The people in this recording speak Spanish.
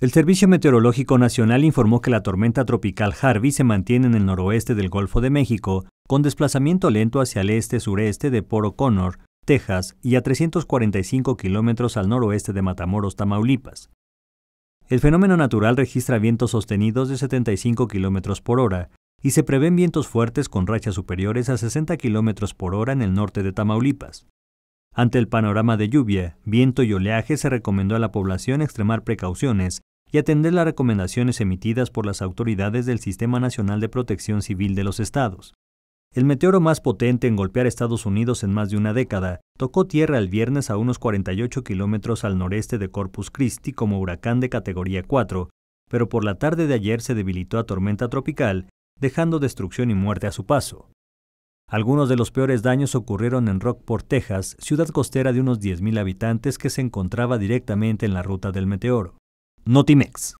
El Servicio Meteorológico Nacional informó que la tormenta tropical Harvey se mantiene en el noroeste del Golfo de México, con desplazamiento lento hacia el este-sureste de Port O'Connor, Texas, y a 345 kilómetros al noroeste de Matamoros, Tamaulipas. El fenómeno natural registra vientos sostenidos de 75 kilómetros por hora y se prevén vientos fuertes con rachas superiores a 60 kilómetros por hora en el norte de Tamaulipas. Ante el panorama de lluvia, viento y oleaje se recomendó a la población extremar precauciones y atender las recomendaciones emitidas por las autoridades del Sistema Nacional de Protección Civil de los Estados. El meteoro más potente en golpear Estados Unidos en más de una década tocó tierra el viernes a unos 48 kilómetros al noreste de Corpus Christi como huracán de categoría 4, pero por la tarde de ayer se debilitó a tormenta tropical, dejando destrucción y muerte a su paso. Algunos de los peores daños ocurrieron en Rockport, Texas, ciudad costera de unos 10.000 habitantes que se encontraba directamente en la ruta del meteoro. Notimex.